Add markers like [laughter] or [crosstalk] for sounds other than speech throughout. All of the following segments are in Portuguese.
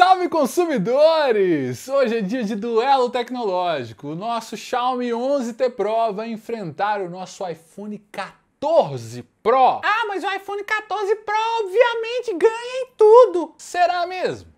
Salve consumidores! Hoje é dia de duelo tecnológico. O nosso Xiaomi 11T Pro vai enfrentar o nosso iPhone 14 Pro. Ah, mas o iPhone 14 Pro obviamente ganha em tudo. Será mesmo?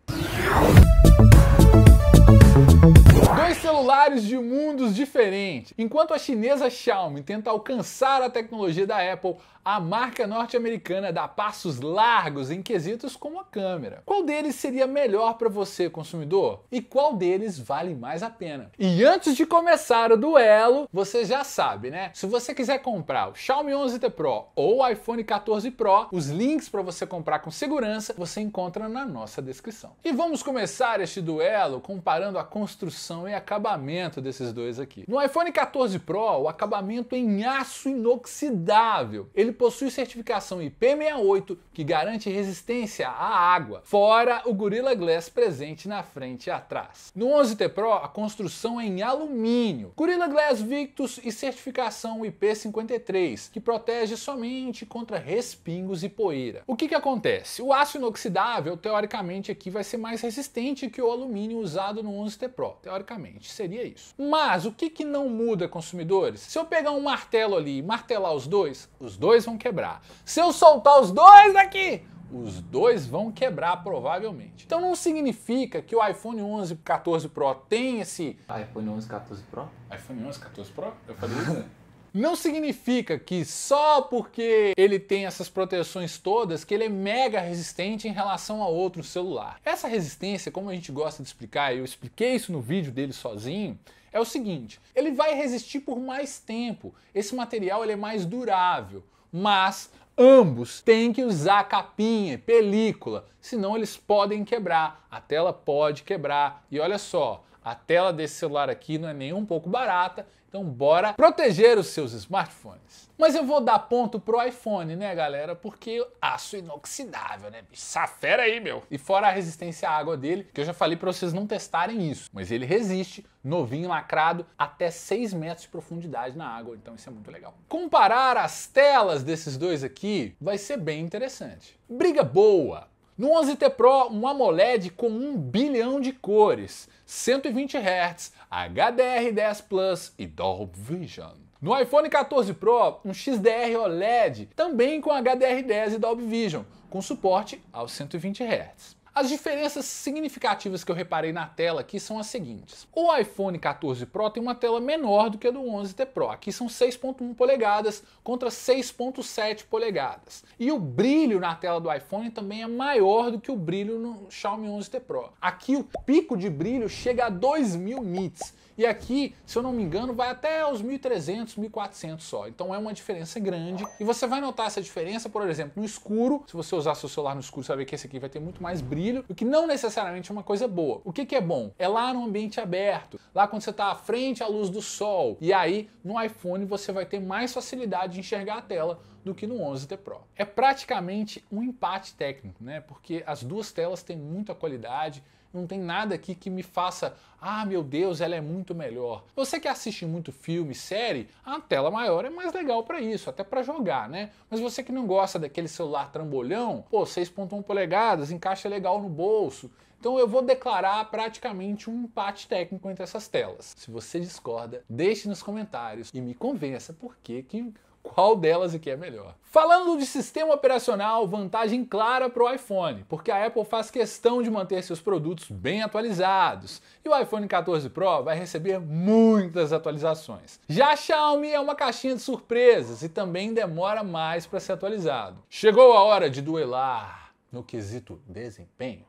Dois celulares de mundos diferentes. Enquanto a chinesa Xiaomi tenta alcançar a tecnologia da Apple, a marca norte-americana dá passos largos em quesitos como a câmera. Qual deles seria melhor para você, consumidor? E qual deles vale mais a pena? E antes de começar o duelo, você já sabe, né? Se você quiser comprar o Xiaomi 11 T Pro ou o iPhone 14 Pro, os links para você comprar com segurança você encontra na nossa descrição. E vamos começar este duelo comparando a construção e e acabamento desses dois aqui. No iPhone 14 Pro, o acabamento é em aço inoxidável. Ele possui certificação IP68 que garante resistência à água, fora o Gorilla Glass presente na frente e atrás. No 11T Pro, a construção é em alumínio, Gorilla Glass Victus e certificação IP53, que protege somente contra respingos e poeira. O que, que acontece? O aço inoxidável, teoricamente, aqui vai ser mais resistente que o alumínio usado no 11T Pro, teoricamente basicamente. Seria isso. Mas o que, que não muda, consumidores? Se eu pegar um martelo ali e martelar os dois, os dois vão quebrar. Se eu soltar os dois aqui, os dois vão quebrar provavelmente. Então não significa que o iPhone 11 14 Pro tem esse iPhone 11 14 Pro? iPhone 11 14 Pro? Eu falei isso? [laughs] Não significa que só porque ele tem essas proteções todas que ele é mega resistente em relação a outro celular. Essa resistência, como a gente gosta de explicar, eu expliquei isso no vídeo dele sozinho, é o seguinte, ele vai resistir por mais tempo. Esse material ele é mais durável, mas ambos têm que usar capinha, película, senão eles podem quebrar, a tela pode quebrar. E olha só, a tela desse celular aqui não é nem um pouco barata, então bora proteger os seus smartphones. Mas eu vou dar ponto pro iPhone, né, galera? Porque aço inoxidável, né? Safera aí, meu. E fora a resistência à água dele, que eu já falei para vocês não testarem isso, mas ele resiste, novinho, lacrado, até 6 metros de profundidade na água, então isso é muito legal. Comparar as telas desses dois aqui vai ser bem interessante. Briga boa, no 11T Pro, um AMOLED com 1 bilhão de cores, 120 Hz, HDR10 Plus e Dolby Vision. No iPhone 14 Pro, um XDR OLED, também com HDR10 e Dolby Vision, com suporte aos 120 Hz. As diferenças significativas que eu reparei na tela aqui são as seguintes. O iPhone 14 Pro tem uma tela menor do que a do 11T Pro, aqui são 6.1 polegadas contra 6.7 polegadas. E o brilho na tela do iPhone também é maior do que o brilho no Xiaomi 11T Pro. Aqui o pico de brilho chega a 2000 nits, e aqui, se eu não me engano, vai até os 1.300, 1.400 só. Então é uma diferença grande. E você vai notar essa diferença, por exemplo, no escuro. Se você usar seu celular no escuro, você vai ver que esse aqui vai ter muito mais brilho, o que não necessariamente é uma coisa boa. O que, que é bom? É lá no ambiente aberto, lá quando você está à frente à luz do sol. E aí, no iPhone, você vai ter mais facilidade de enxergar a tela do que no 11 T Pro. É praticamente um empate técnico, né? Porque as duas telas têm muita qualidade, não tem nada aqui que me faça, ah, meu Deus, ela é muito melhor. Você que assiste muito filme, série, a tela maior é mais legal para isso, até para jogar, né? Mas você que não gosta daquele celular trambolhão, pô, 6.1 polegadas, encaixa legal no bolso. Então eu vou declarar praticamente um empate técnico entre essas telas. Se você discorda, deixe nos comentários e me convença por que que qual delas aqui é melhor. Falando de sistema operacional, vantagem clara para o iPhone, porque a Apple faz questão de manter seus produtos bem atualizados e o iPhone 14 Pro vai receber muitas atualizações. Já a Xiaomi é uma caixinha de surpresas e também demora mais para ser atualizado. Chegou a hora de duelar no quesito desempenho.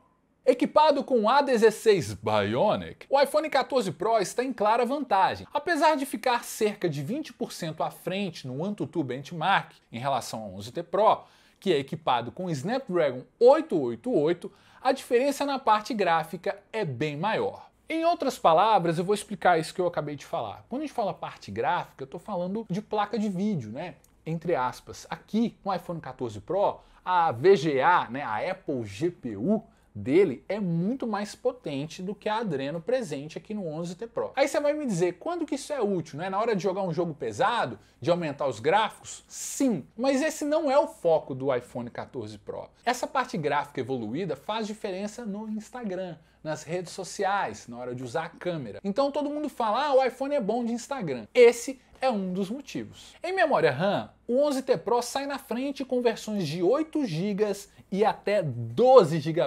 Equipado com o A16 Bionic, o iPhone 14 Pro está em clara vantagem. Apesar de ficar cerca de 20% à frente no AnTuTu Benchmark em relação ao 11T Pro, que é equipado com o Snapdragon 888, a diferença na parte gráfica é bem maior. Em outras palavras, eu vou explicar isso que eu acabei de falar. Quando a gente fala parte gráfica, eu estou falando de placa de vídeo, né? Entre aspas. Aqui, no iPhone 14 Pro, a VGA, né, a Apple GPU, dele é muito mais potente do que a adreno presente aqui no 11T Pro. Aí você vai me dizer, quando que isso é útil? Não é na hora de jogar um jogo pesado, de aumentar os gráficos? Sim, mas esse não é o foco do iPhone 14 Pro. Essa parte gráfica evoluída faz diferença no Instagram, nas redes sociais, na hora de usar a câmera. Então todo mundo fala, ah, o iPhone é bom de Instagram. Esse é um dos motivos. Em memória RAM, o 11T Pro sai na frente com versões de 8 GB e até 12 GB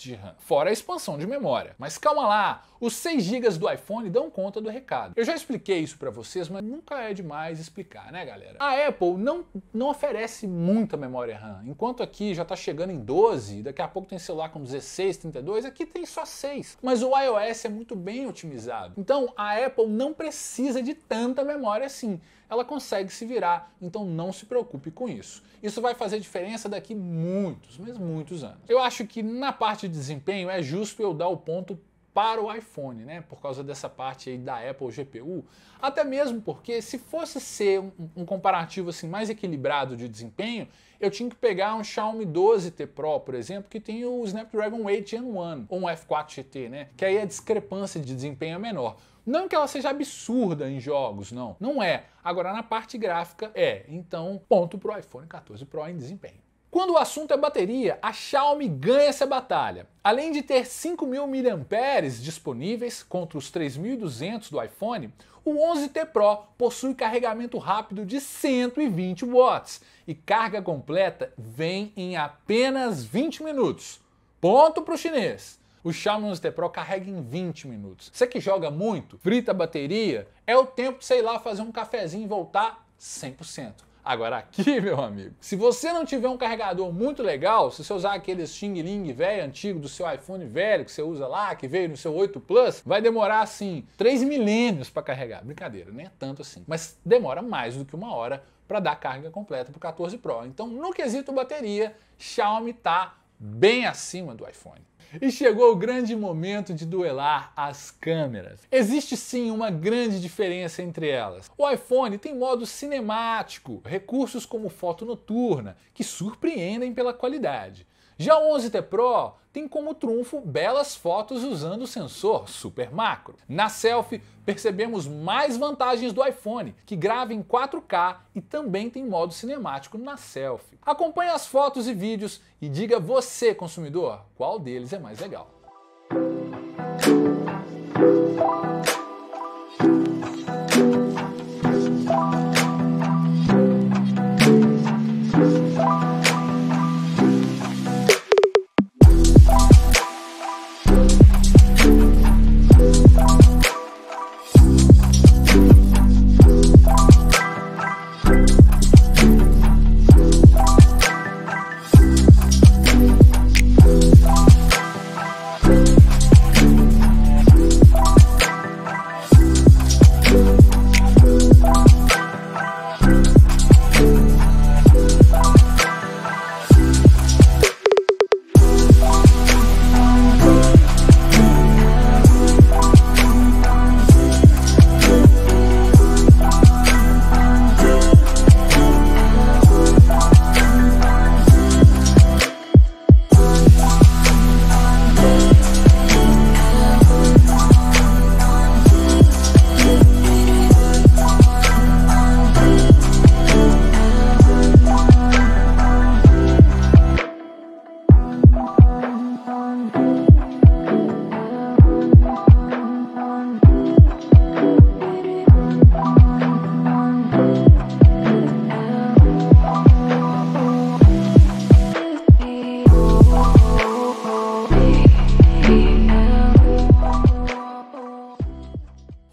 de RAM, fora a expansão de memória. Mas calma lá, os 6 GB do iPhone dão conta do recado. Eu já expliquei isso para vocês, mas nunca é demais explicar, né, galera? A Apple não, não oferece muita memória RAM, enquanto aqui já está chegando em 12, daqui a pouco tem celular com 16, 32, aqui tem só 6. Mas o iOS é muito bem otimizado. Então, a Apple não precisa de tanta memória assim ela consegue se virar, então não se preocupe com isso. Isso vai fazer diferença daqui muitos, mas muitos anos. Eu acho que na parte de desempenho é justo eu dar o ponto para o iPhone, né? Por causa dessa parte aí da Apple GPU. Até mesmo porque se fosse ser um, um, comparativo assim mais equilibrado de desempenho, eu tinha que pegar um Xiaomi 12T Pro, por exemplo, que tem o Snapdragon 8 Gen 1 ou um F4 GT, né? Que aí a discrepância de desempenho é menor. Não que ela seja absurda em jogos, não. Não é. Agora, na parte gráfica, é. Então, ponto pro iPhone 14 Pro em desempenho. Quando o assunto é bateria, a Xiaomi ganha essa batalha. Além de ter 5.000 mAh disponíveis contra os 3.200 do iPhone, o 11T Pro possui carregamento rápido de 120 watts e carga completa vem em apenas 20 minutos. Ponto para o chinês. O Xiaomi 11 Pro carrega em 20 minutos. Você que joga muito, frita a bateria, é o tempo de, sei lá, fazer um cafezinho e voltar 100%. Agora aqui, [laughs] meu amigo, se você não tiver um carregador muito legal, se você usar aquele Xing Ling velho, antigo, do seu iPhone velho que você usa lá, que veio no seu 8 Plus, vai demorar assim 3 milênios para carregar. Brincadeira, nem é tanto assim. Mas demora mais do que uma hora para dar carga completa para o 14 Pro. Então, no quesito bateria, Xiaomi tá bem acima do iPhone. E chegou o grande momento de duelar as câmeras. Existe sim uma grande diferença entre elas. O iPhone tem modo cinemático, recursos como foto noturna, que surpreendem pela qualidade. Já o 11T Pro tem como trunfo belas fotos usando o sensor super macro. Na selfie, percebemos mais vantagens do iPhone, que grava em 4K e também tem modo cinemático na selfie. Acompanhe as fotos e vídeos e diga você, consumidor, qual deles é mais legal.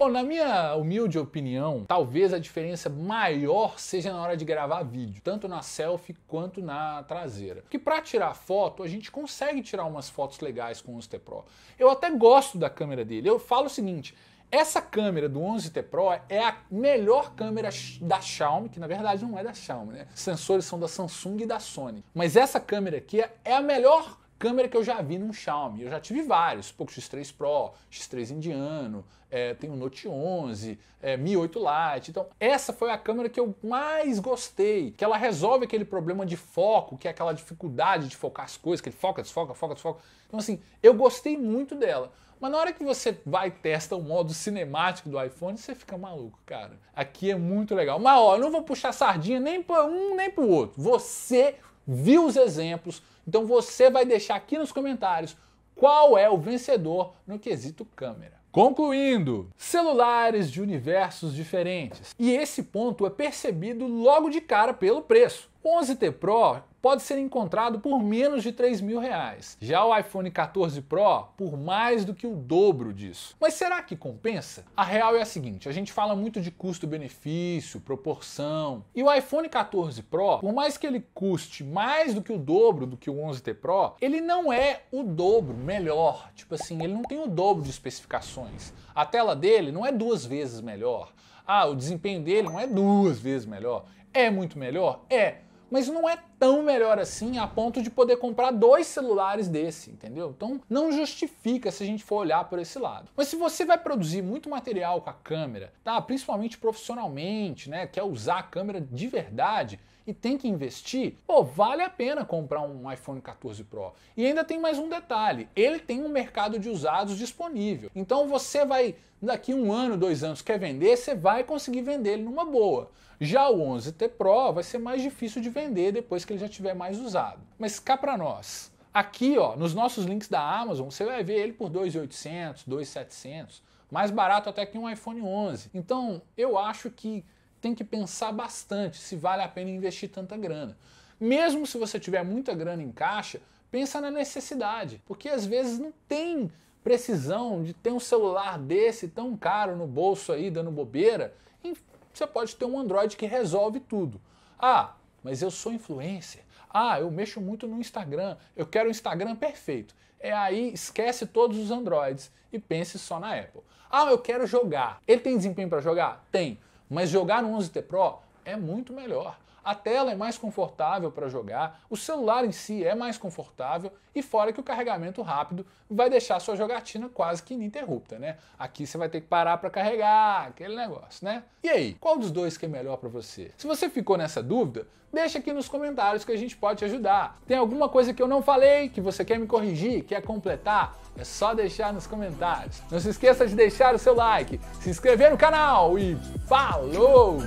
Bom, na minha humilde opinião, talvez a diferença maior seja na hora de gravar vídeo, tanto na selfie quanto na traseira. Que para tirar foto, a gente consegue tirar umas fotos legais com o 11T Pro. Eu até gosto da câmera dele. Eu falo o seguinte, essa câmera do 11T Pro é a melhor câmera da Xiaomi, que na verdade não é da Xiaomi, né? Os sensores são da Samsung e da Sony. Mas essa câmera aqui é a melhor Câmera que eu já vi num Xiaomi, eu já tive vários, pouco X3 Pro, X3 indiano, é, tem o Note 11, é, Mi 8 Lite. Então, essa foi a câmera que eu mais gostei, que ela resolve aquele problema de foco, que é aquela dificuldade de focar as coisas, que ele foca, desfoca, foca, desfoca. Então, assim, eu gostei muito dela. Mas na hora que você vai e testa o modo cinemático do iPhone, você fica maluco, cara. Aqui é muito legal. Mas ó, eu não vou puxar sardinha nem para um nem para o outro. Você viu os exemplos, então você vai deixar aqui nos comentários qual é o vencedor no quesito câmera. Concluindo, celulares de universos diferentes. E esse ponto é percebido logo de cara pelo preço. O 11T Pro pode ser encontrado por menos de 3 mil reais. Já o iPhone 14 Pro por mais do que o dobro disso. Mas será que compensa? A real é a seguinte: a gente fala muito de custo-benefício, proporção. E o iPhone 14 Pro, por mais que ele custe mais do que o dobro do que o 11T Pro, ele não é o dobro melhor. Tipo assim, ele não tem o dobro de especificações. A tela dele não é duas vezes melhor. Ah, o desempenho dele não é duas vezes melhor. É muito melhor? É mas não é tão melhor assim a ponto de poder comprar dois celulares desse, entendeu? Então não justifica se a gente for olhar por esse lado. Mas se você vai produzir muito material com a câmera, tá? Principalmente profissionalmente, né? Quer usar a câmera de verdade, e tem que investir, pô, vale a pena comprar um iPhone 14 Pro. E ainda tem mais um detalhe: ele tem um mercado de usados disponível. Então você vai, daqui um ano, dois anos, quer vender, você vai conseguir vender ele numa boa. Já o 11T Pro vai ser mais difícil de vender depois que ele já tiver mais usado. Mas cá para nós. Aqui, ó, nos nossos links da Amazon, você vai ver ele por 2.800, 2.700, mais barato até que um iPhone 11. Então, eu acho que tem que pensar bastante se vale a pena investir tanta grana. Mesmo se você tiver muita grana em caixa, pensa na necessidade, porque às vezes não tem precisão de ter um celular desse tão caro no bolso aí dando bobeira. você pode ter um Android que resolve tudo. Ah, mas eu sou influencer. Ah, eu mexo muito no Instagram. Eu quero o Instagram perfeito. É aí, esquece todos os Androids e pense só na Apple. Ah, eu quero jogar. Ele tem desempenho para jogar? Tem. Mas jogar no 11T Pro é muito melhor a tela é mais confortável para jogar, o celular em si é mais confortável e fora que o carregamento rápido vai deixar sua jogatina quase que ininterrupta, né? Aqui você vai ter que parar para carregar, aquele negócio, né? E aí, qual dos dois que é melhor para você? Se você ficou nessa dúvida, deixa aqui nos comentários que a gente pode te ajudar. Tem alguma coisa que eu não falei, que você quer me corrigir, quer completar? É só deixar nos comentários. Não se esqueça de deixar o seu like, se inscrever no canal e falou!